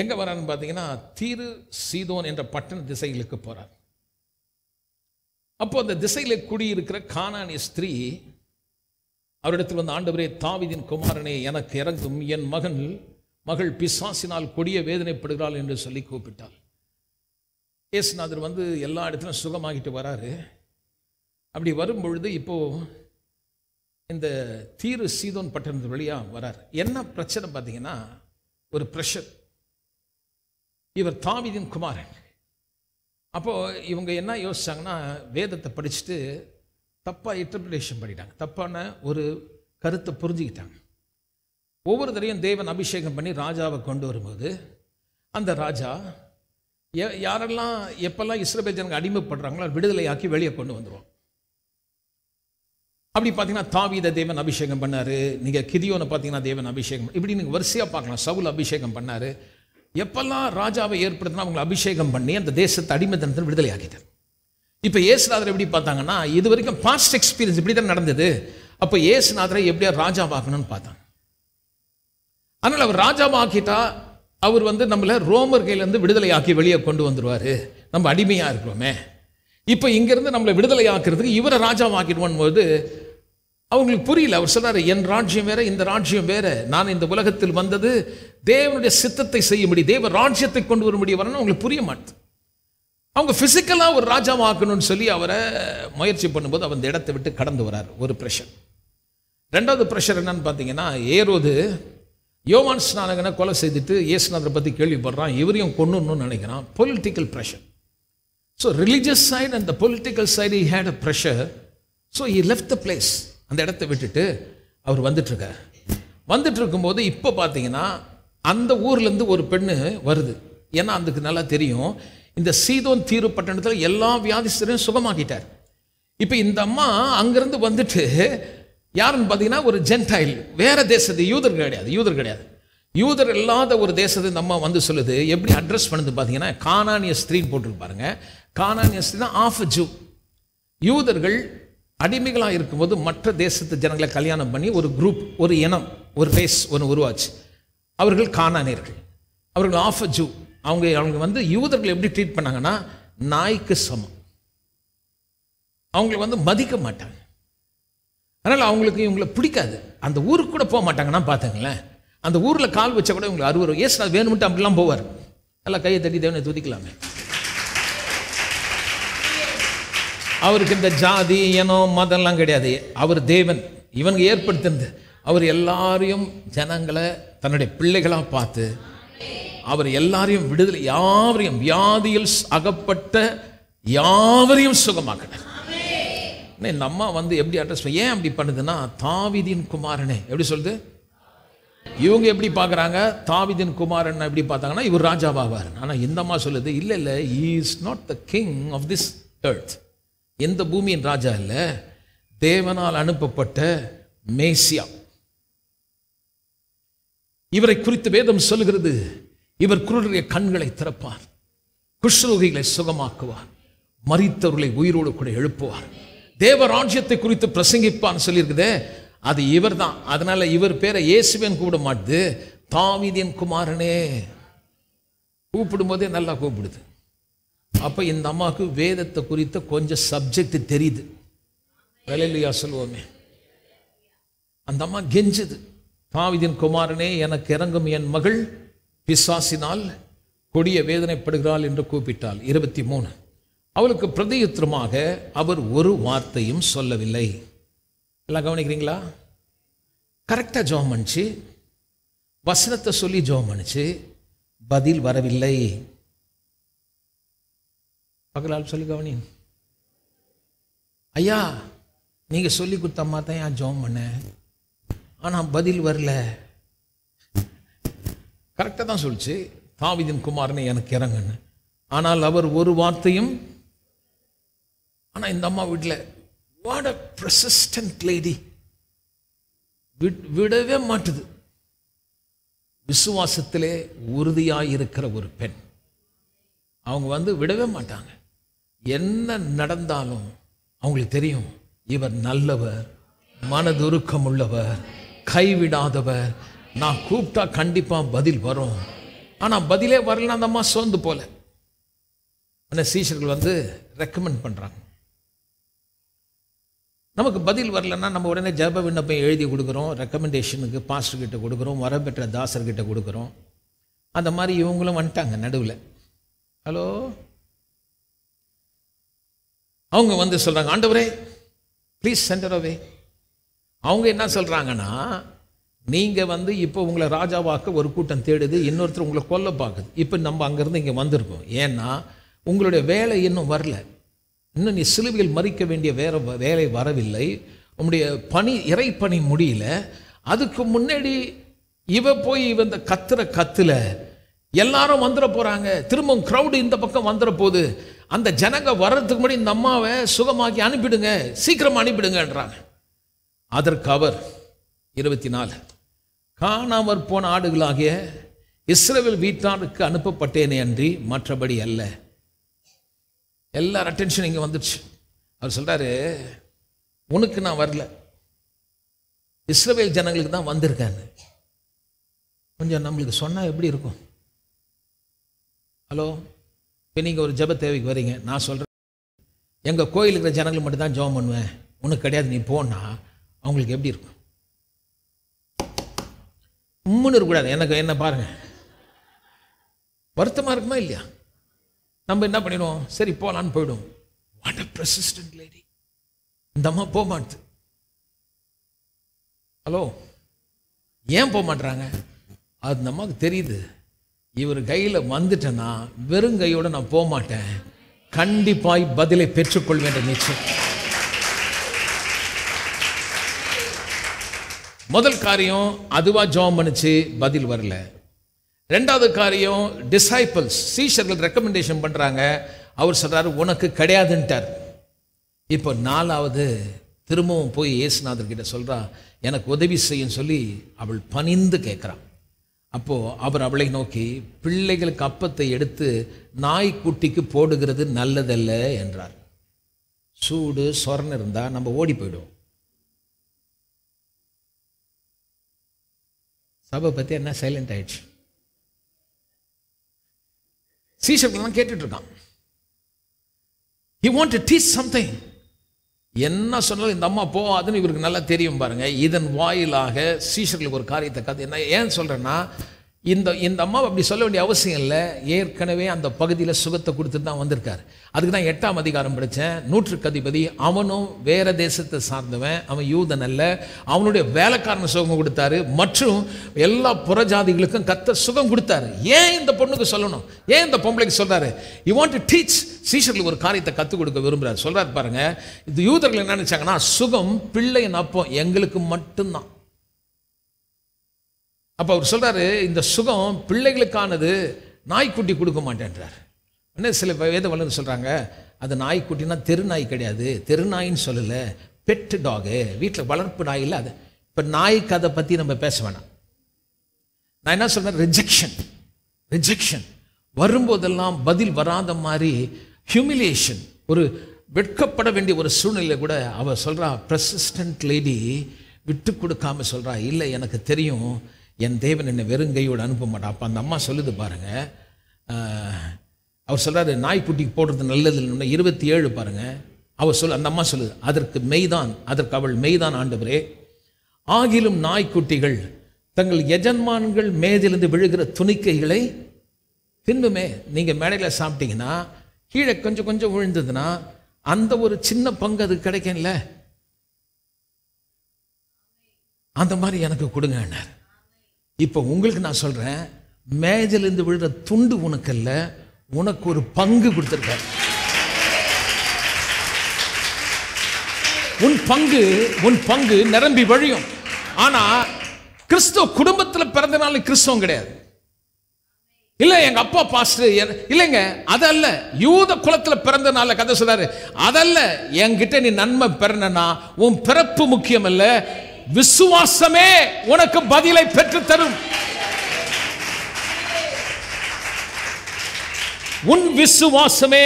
எங்கே வரான்னு பார்த்தீங்கன்னா தீரு சீதோன் என்ற பட்டண திசைகளுக்கு போகிறார் அப்போ அந்த திசையில் குடியிருக்கிற கானானி ஸ்திரீ அவரிடத்தில் வந்து ஆண்டவரே தாவிதின் குமாரனே எனக்கு இறங்கும் என் மகன் மகள் பிசாசினால் கொடிய வேதனைப்படுகிறாள் என்று சொல்லி கூப்பிட்டாள் ஏசுநாதர் வந்து எல்லா இடத்துலையும் சுகமாகிட்டு வராரு அப்படி வரும்பொழுது இப்போது இந்த தீரு சீதோன் பட்டணத்து வழியாக வரார் என்ன பிரச்சனை பார்த்தீங்கன்னா ஒரு ப்ரெஷர் இவர் தாவிதின் குமாரன் அப்போது இவங்க என்ன யோசிச்சாங்கன்னா வேதத்தை படிச்சுட்டு தப்பாக இன்டர்பிரேஷன் பண்ணிட்டாங்க தப்பான ஒரு கருத்தை புரிஞ்சுக்கிட்டாங்க ஒவ்வொரு தடையும் தேவன் அபிஷேகம் பண்ணி ராஜாவை கொண்டு வரும்போது அந்த ராஜா யாரெல்லாம் எப்பெல்லாம் இஸ்ரபேஜனுக்கு ஜனங்க அடிமைப்படுறாங்களோ விடுதலையாக்கி வெளியே கொண்டு வந்துடுவோம் அப்படி பார்த்தீங்கன்னா தாவித தேவன் அபிஷேகம் பண்ணார் நீங்கள் கிதியோனை பார்த்தீங்கன்னா தேவன் அபிஷேகம் இப்படி நீங்கள் வரிசையாக பார்க்கலாம் சவுல் அபிஷேகம் பண்ணார் எப்பெல்லாம் ராஜாவை ஏற்படுத்தினா அவங்களை அபிஷேகம் பண்ணி அந்த தேசத்தை அடிமைத்தனத்தில் விடுதலை ஆகிட்டார் இப்போ ஏசுநாதரை எப்படி பார்த்தாங்கன்னா இது வரைக்கும் பாஸ்ட் எக்ஸ்பீரியன்ஸ் இப்படி தான் நடந்தது அப்போ ஏசுநாதரை எப்படியா ராஜாவாக்கணும்னு பார்த்தாங்க அதனால் அவர் ஆக்கிட்டா அவர் வந்து நம்மளை ரோமர் கையிலேருந்து விடுதலை ஆக்கி வெளியே கொண்டு வந்துடுவார் நம்ம அடிமையாக இருக்கிறோமே இப்போ இங்கேருந்து நம்மளை விடுதலை ஆக்கிறதுக்கு இவரை ராஜாவாக்கிடுவோம் போது அவங்களுக்கு புரியல அவர் சொல்றாரு என் ராஜ்யம் வேற இந்த ராஜ்யம் வேற நான் இந்த உலகத்தில் வந்தது தேவனுடைய சித்தத்தை செய்யும்படி தேவ ராஜ்யத்தை கொண்டு வரும்படி வரணும் அவங்களுக்கு புரிய மாட்டேன் அவங்க பிசிக்கலா ஒரு ராஜாவாக்கணும்னு சொல்லி அவரை முயற்சி பண்ணும்போது அவர் இந்த இடத்தை விட்டு கடந்து வரார் ஒரு ப்ரெஷர் ரெண்டாவது ப்ரெஷர் என்னன்னு பார்த்தீங்கன்னா ஏரோது யோவான்ஸ் ஸ்நானகனை கொலை செய்துட்டு இயேசுநாதரை பற்றி கேள்விப்படுறான் இவரையும் கொண்டுன்னு நினைக்கிறான் political pressure so religious side and the political side had a pressure so he left the place அந்த இடத்த விட்டுட்டு அவர் வந்துட்டுருக்கார் வந்துட்டு இருக்கும்போது இப்போ பார்த்தீங்கன்னா அந்த ஊர்லேருந்து ஒரு பெண்ணு வருது ஏன்னா அதுக்கு நல்லா தெரியும் இந்த சீதோன் தீரு பட்டணத்தில் எல்லா வியாதிஸ்தரையும் சுகமாக்கிட்டார் இப்போ இந்த அம்மா அங்கேருந்து வந்துட்டு யாருன்னு பார்த்தீங்கன்னா ஒரு ஜென்டைல் வேறு தேசத்து யூதர் கிடையாது யூதர் கிடையாது யூதர் இல்லாத ஒரு தேசத்தை இந்த அம்மா வந்து சொல்லுது எப்படி அட்ரஸ் பண்ணுது பார்த்தீங்கன்னா கானானிய ஸ்திரீன்னு போட்டுருப்பாருங்க கானானிய ஸ்திரீ தான் ஆஃப் ஜூ யூதர்கள் அடிமைகளாக இருக்கும்போது மற்ற தேசத்து ஜனங்களை கல்யாணம் பண்ணி ஒரு குரூப் ஒரு இனம் ஒரு ரேஸ் ஒன்று உருவாச்சு அவர்கள் காணானியர்கள் அவர்கள் ஆஃப் அ ஜூ அவங்க அவங்க வந்து யூதர்கள் எப்படி ட்ரீட் பண்ணாங்கன்னா நாய்க்கு சமம் அவங்களை வந்து மதிக்க மாட்டாங்க அதனால் அவங்களுக்கு இவங்களை பிடிக்காது அந்த ஊருக்கு கூட போக மாட்டாங்கன்னா பார்த்துங்களேன் அந்த ஊரில் கால் வச்சா கூட இவங்களுக்கு அறுவரும் ஏசு அது வேணும்ட்டு அப்படிலாம் போவார் நல்லா கையை தட்டி தேவனை துதிக்கலாமே அவருக்கு இந்த ஜாதி இனம் மதம்லாம் கிடையாது அவர் தேவன் இவங்க ஏற்படுத்தினது அவர் எல்லாரையும் ஜனங்களை தன்னுடைய பிள்ளைகளாக பார்த்து அவர் எல்லாரையும் விடுதலை யாவரையும் வியாதியில் அகப்பட்ட யாவரையும் சுகமாக்கினார் இந்த அம்மா வந்து எப்படி அட்ரஸ் ஏன் அப்படி பண்ணுதுன்னா தாவிதின் குமாரனே எப்படி சொல்லுது இவங்க எப்படி பார்க்குறாங்க தாவிதின் குமாரன் எப்படி பார்த்தாங்கன்னா இவர் ராஜாவாவார் ஆனால் இந்த அம்மா சொல்லுது இல்லை இல்லை is not the king of this earth எந்த பூமியின் ராஜா இல்லை தேவனால் அனுப்பப்பட்ட மேசியா இவரை குறித்து வேதம் சொல்கிறது இவர் குருடைய கண்களை திறப்பார் குஷ்ரோகிகளை சுகமாக்குவார் மறித்தவர்களை உயிரோடு கூட எழுப்புவார் ராஜ்யத்தை குறித்து பிரசங்கிப்பான்னு சொல்லியிருக்குதே அது இவர் தான் அதனால இவர் பேரை இயேசுவேன் கூப்பிட மாட்டுது தாவிதியன் குமாரனே கூப்பிடும் போதே நல்லா கூப்பிடுது அப்போ இந்த அம்மாவுக்கு வேதத்தை குறித்த கொஞ்சம் சப்ஜெக்ட் தெரியுது விலையிலையா சொல்லுவோமே அந்த அம்மா கெஞ்சுது தாவிதின் குமாரனே எனக்கு இறங்கும் என் மகள் பிசாசினால் கொடிய வேதனைப்படுகிறாள் என்று கூப்பிட்டாள் இருபத்தி மூணு அவளுக்கு பிரதியுத்திரமாக அவர் ஒரு வார்த்தையும் சொல்லவில்லை எல்லாம் கவனிக்கிறீங்களா கரெக்டாக ஜோம் அனுச்சு வசனத்தை சொல்லி ஜோம் அனுச்சு பதில் வரவில்லை பகலால் சொல்லி கவனி ஐயா நீங்கள் சொல்லி கொடுத்த அம்மா தான் ஏன் ஜோம் பண்ணேன் ஆனால் பதில் வரல கரெக்டாக தான் சொல்லிச்சு தாவிதின் குமார்னு எனக்கு இறங்குன்னு ஆனால் அவர் ஒரு வார்த்தையும் ஆனால் இந்த அம்மா வீட்டில் வாட் அ ப்ரெசிஸ்டன்ட் லேடி விடவே மாட்டுது விசுவாசத்திலே உறுதியாக இருக்கிற ஒரு பெண் அவங்க வந்து விடவே மாட்டாங்க என்ன நடந்தாலும் அவங்களுக்கு தெரியும் இவர் நல்லவர் மனதுருக்கம் உள்ளவர் கைவிடாதவர் நான் கூப்பிட்டா கண்டிப்பாக பதில் வரும் ஆனால் பதிலே வரலன்னா அந்த அம்மா சோர்ந்து போல ஆனால் சீஷர்கள் வந்து ரெக்கமெண்ட் பண்ணுறாங்க நமக்கு பதில் வரலன்னா நம்ம உடனே ஜப விண்ணப்பம் எழுதி கொடுக்குறோம் ரெக்கமெண்டேஷனுக்கு பாஸ்டர் கிட்ட கொடுக்குறோம் வரப்பெற்ற தாசர்கிட்ட கொடுக்குறோம் அந்த மாதிரி இவங்களும் வந்துட்டாங்க நடுவில் ஹலோ அவங்க வந்து சொல்கிறாங்க ஆண்டவரே ப்ளீஸ் சென்டர் அவே அவங்க என்ன சொல்கிறாங்கன்னா நீங்கள் வந்து இப்போ உங்களை ராஜாவாக்க ஒரு கூட்டம் தேடுது இன்னொருத்தர் உங்களை கொல்ல பார்க்குது இப்போ நம்ம அங்கேருந்து இங்கே வந்திருக்கோம் ஏன்னா உங்களுடைய வேலை இன்னும் வரல இன்னும் நீ சிலுவையில் மறிக்க வேண்டிய வேற வேலை வரவில்லை உங்களுடைய பணி இறை பணி முடியல அதுக்கு முன்னாடி இவ போய் இவந்த கத்துற கத்துல எல்லாரும் வந்துட போகிறாங்க திரும்பவும் க்ரௌடு இந்த பக்கம் வந்துட போகுது அந்த ஜனங்க வர்றதுக்கு முன்னாடி இந்த அம்மாவை சுகமாக்கி அனுப்பிடுங்க சீக்கிரமாக அனுப்பிடுங்கன்றாங்க அதற்கு அவர் இருபத்தி நாலு காணாமற் போன ஆடுகளாகிய இஸ்ரேவில் வீட்டாருக்கு அனுப்பப்பட்டேனே அன்றி மற்றபடி அல்ல எல்லார் அட்டென்ஷன் இங்கே வந்துடுச்சு அவர் சொல்கிறாரு உனக்கு நான் வரல இஸ்ரேல் ஜனங்களுக்கு தான் வந்திருக்கேன்னு கொஞ்சம் நம்மளுக்கு சொன்னால் எப்படி இருக்கும் ஹலோ இப்போ நீங்கள் ஒரு ஜப தேவைக்கு வரீங்க நான் சொல்கிறேன் எங்கள் கோயில் இருக்கிற ஜனங்கள் மட்டும்தான் ஜபம் பண்ணுவேன் உனக்கு கிடையாது நீ போனால் அவங்களுக்கு எப்படி இருக்கும் உம்முன்னு இருக்கக்கூடாது எனக்கு என்ன பாருங்கள் வருத்தமாக இருக்குமா இல்லையா நம்ம என்ன பண்ணிடுவோம் சரி போகலான்னு போயிடும் பிரசிஸ்டன்ட் லேடி இந்த அம்மா போக மாட்டுது ஹலோ ஏன் போக மாட்டுறாங்க அது அந்த அம்மாவுக்கு தெரியுது இவர் கையில் வந்துட்டேன்னா வெறும் கையோடு நான் போக மாட்டேன் கண்டிப்பாய் பதிலை பெற்றுக்கொள்வேன் என்ற நிச்சயம் முதல் காரியம் அதுவாக ஜோம் பண்ணிச்சு பதில் வரல ரெண்டாவது காரியம் டிசைபிள்ஸ் சீஷர்கள் ரெக்கமெண்டேஷன் பண்ணுறாங்க அவர் சொல்கிறார் உனக்கு கிடையாதுன்ட்டார் இப்போ நாலாவது திரும்பவும் போய் இயேசுநாதர்கிட்ட சொல்கிறா எனக்கு உதவி செய்யும் சொல்லி அவள் பணிந்து கேட்குறான் அப்போது அவர் அவளை நோக்கி பிள்ளைகளுக்கு அப்பத்தை எடுத்து நாய்க்குட்டிக்கு போடுகிறது நல்லதல்ல என்றார் சூடு சொரண் இருந்தால் நம்ம ஓடி போயிடுவோம் சபை பற்றி என்ன சைலண்ட் ஆயிடுச்சு சீசப்லாம் கேட்டுட்ருக்கான் you want to teach something என்ன சொன்னாலும் இந்த அம்மா போகாதுன்னு இவருக்கு நல்லா தெரியும் பாருங்கள் இதன் வாயிலாக சீஷர்களுக்கு ஒரு காரியத்தை கற்று என்ன ஏன் சொல்கிறேன்னா இந்த இந்த அம்மா அப்படி சொல்ல வேண்டிய அவசியம் இல்லை ஏற்கனவே அந்த பகுதியில் சுகத்தை கொடுத்துட்டு தான் வந்திருக்கார் அதுக்கு தான் எட்டாம் அதிகாரம் படித்தேன் நூற்றுக்கு அதிபதி அவனும் வேற தேசத்தை சார்ந்தவன் அவன் யூதன் அல்ல அவனுடைய வேலைக்காரன் சுகம் கொடுத்தாரு மற்றும் எல்லா புறஜாதிகளுக்கும் கத்த சுகம் கொடுத்தாரு ஏன் இந்த பொண்ணுக்கு சொல்லணும் ஏன் இந்த பொம்பளைக்கு சொல்கிறாரு யூ வாண்ட் டு டீச் சீஷர்களுக்கு ஒரு காரியத்தை கற்றுக் கொடுக்க விரும்புகிறார் சொல்கிறார் பாருங்கள் இது யூதர்கள் என்ன நினச்சாங்கன்னா சுகம் பிள்ளையின் அப்போ எங்களுக்கு மட்டும்தான் அப்போ அவர் சொல்கிறாரு இந்த சுகம் பிள்ளைகளுக்கானது நாய்க்குட்டி கொடுக்க மாட்டேன்றார் என்ன சில வேத வல்லுன்னு சொல்கிறாங்க அது நாய்க்குட்டினா தெரு நாய் கிடையாது தெரு நாயின்னு சொல்லலை பெட்டு டாகு வீட்டில் வளர்ப்பு நாய் இல்லை அது இப்போ நாய்க்கு அதை பற்றி நம்ம பேச வேணாம் நான் என்ன சொல்கிறேன் ரிஜெக்ஷன் ரிஜெக்ஷன் வரும்போதெல்லாம் பதில் வராத மாதிரி ஹியூமிலியேஷன் ஒரு வெட்கப்பட வேண்டிய ஒரு சூழ்நிலை கூட அவள் சொல்கிறா பிரசிஸ்டன்ட் லேடி விட்டு கொடுக்காம சொல்கிறா இல்லை எனக்கு தெரியும் என் தேவன் என்னை வெறுங்கையோடு அனுப்ப மாட்டான் அப்போ அந்த அம்மா சொல்லுது பாருங்கள் அவர் சொல்கிறாரு நாய்க்குட்டிக்கு போடுறது நல்லது இல்லைன்னு இருபத்தி ஏழு பாருங்கள் அவர் சொல் அந்த அம்மா சொல்லுது அதற்கு மெய்தான் அதற்கு அவள் மெய்தான் ஆண்டவரே ஆகிலும் நாய்க்குட்டிகள் தங்கள் எஜன்மான்கள் மேதிலிருந்து விழுகிற துணிக்கைகளை தின்னுமே நீங்கள் மேடையில் சாப்பிட்டீங்கன்னா கீழே கொஞ்சம் கொஞ்சம் விழுந்ததுன்னா அந்த ஒரு சின்ன பங்கு அது கிடைக்கும்ல அந்த மாதிரி எனக்கு கொடுங்கன்னார் இப்போ உங்களுக்கு நான் சொல்கிறேன் மேஜிலிருந்து விழுற துண்டு உனக்கு இல்லை உனக்கு ஒரு பங்கு கொடுத்துருக்கார் உன் பங்கு உன் பங்கு நிரம்பி வழியும் ஆனால் கிறிஸ்துவ குடும்பத்தில் பிறந்தனால கிறிஸ்தவம் கிடையாது இல்லை எங்க அப்பா பாஸ்டர் இல்லைங்க அதல்ல யூத குலத்தில் பிறந்தனால கதை சொல்றாரு அதல்ல என்கிட்ட நீ நன்மை பெறணும்னா உன் பிறப்பு முக்கியம் இல்லை விசுவாசமே உனக்கு பதிலை பெற்று தரும் உன் விசுவாசமே